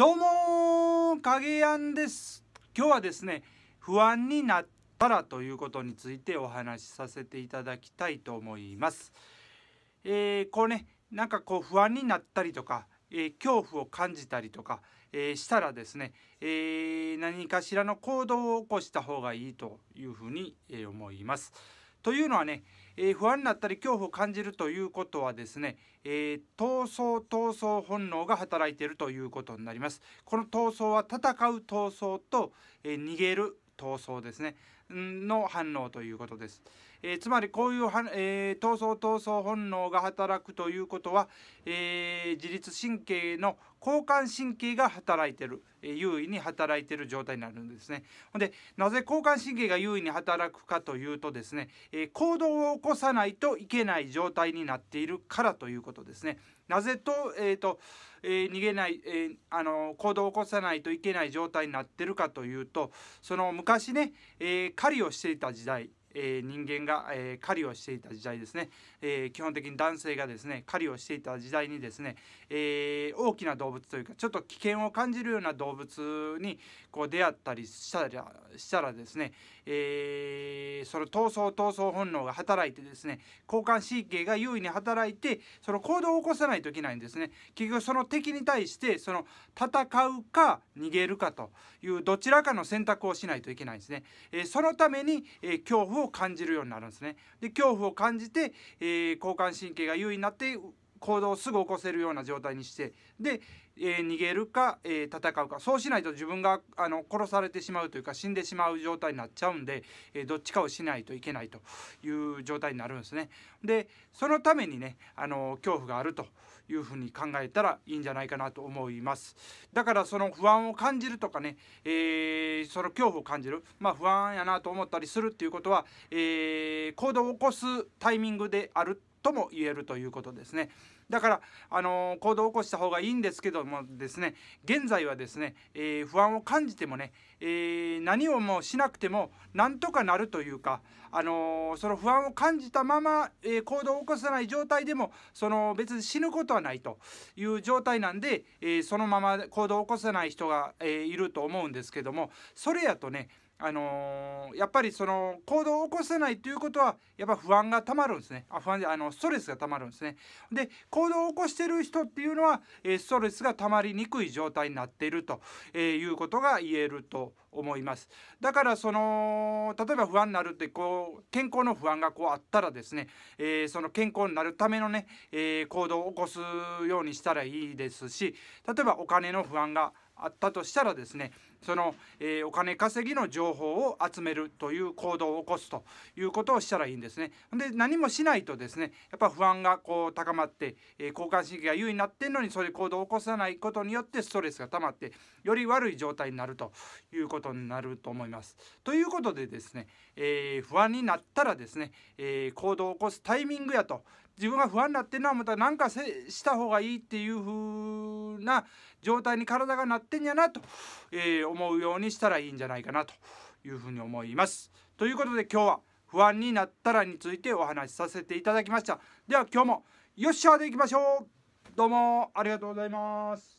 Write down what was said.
どうも影やんです今日はですね不安になったらということについてお話しさせていただきたいと思います。えー、こうねなんかこう不安になったりとか、えー、恐怖を感じたりとか、えー、したらですね、え何かしらの行動を起こした方がいいというふうに、え思います。というのはね、えー、不安になったり恐怖を感じるということはですね、えー、闘争闘争本能が働いているということになりますこの闘争は戦う闘争と、えー、逃げる闘争ですねの反応ということです、えつまりこういうは、え闘争闘争本能が働くということは、え自律神経の交感神経が働いてる、え優位に働いてる状態になるんですね。ほんでなぜ交感神経が優位に働くかというとですね、え行動を起こさないといけない状態になっているからということですね。なぜと,、えーとえー、逃げない、えー、あの行動を起こさないといけない状態になってるかというとその昔ね、え狩りをしていた時代えー、人間が、えー、狩りをしていた時代ですね、えー、基本的に男性がですね狩りをしていた時代にですね、え大きな動物というかちょっと危険を感じるような動物にこう出会ったりしたらしたらですね、えその闘争闘争本能が働いてですね交感神経が優位に働いてその行動を起こさないといけないんですね結局その敵に対してその戦うか逃げるかというどちらかの選択をしないといけないんですね、えそのために、え恐怖怖を感じるようになるんですね。で恐怖を感じて、えー、交感神経が優位になって行動をすぐ起こせるような状態にしてで、えー、逃げるか、えー、戦うかそうしないと自分があの殺されてしまうというか死んでしまう状態になっちゃうんで、えー、どっちかをしないといけないという状態になるんですね。でそのためにねあの恐怖があるというふうに考えたらいいんじゃないかなと思います。だからその不安を感じるとかね、えその恐怖を感じる、まあ、不安やなと思ったりするっていうことは、え行動を起こすタイミングであるとも言えるということですねだからあの行動を起こした方がいいんですけどもですね現在はですね、えー、不安を感じてもね、えー、何をもしなくても何とかなるというかあのその不安を感じたまま、え行動を起こさない状態でもその別に死ぬことはないという状態なんで、えそのまま行動を起こさない人が、えいると思うんですけどもそれやとねあのー、やっぱりその行動を起こせないということはやっぱ不安がたまるんですねあ不安であのストレスがたまるんですねで行動を起こしてる人っていうのは、えストレスがたまりにくい状態になっていると、えいうことが言えると思いますだからその例えば不安になるってこう健康の不安がこうあったらですね、えー、その健康になるためのね、えー、行動を起こすようにしたらいいですし例えばお金の不安があったとしたらですねその、えー、お金稼ぎの情報を集めるという行動を起こすということをしたらいいんですね。で何もしないとですねやっぱ不安がこう高まって、えー、交感神経が優位になってんのにそういう行動を起こさないことによってストレスが溜まってより悪い状態になるということになると思います。ということでですね、えー、不安になったらですね、え行動を起こすタイミングやと自分が不安になってるのはまた何かした方がいいっていう風な状態に体がなってんやなと、えー、思うようにしたらいいんじゃないかなというふうに思います。ということで今日は不安になったらについてお話しさせていただきました。では今日もよっしゃーでいきましょうどうもありがとうございます。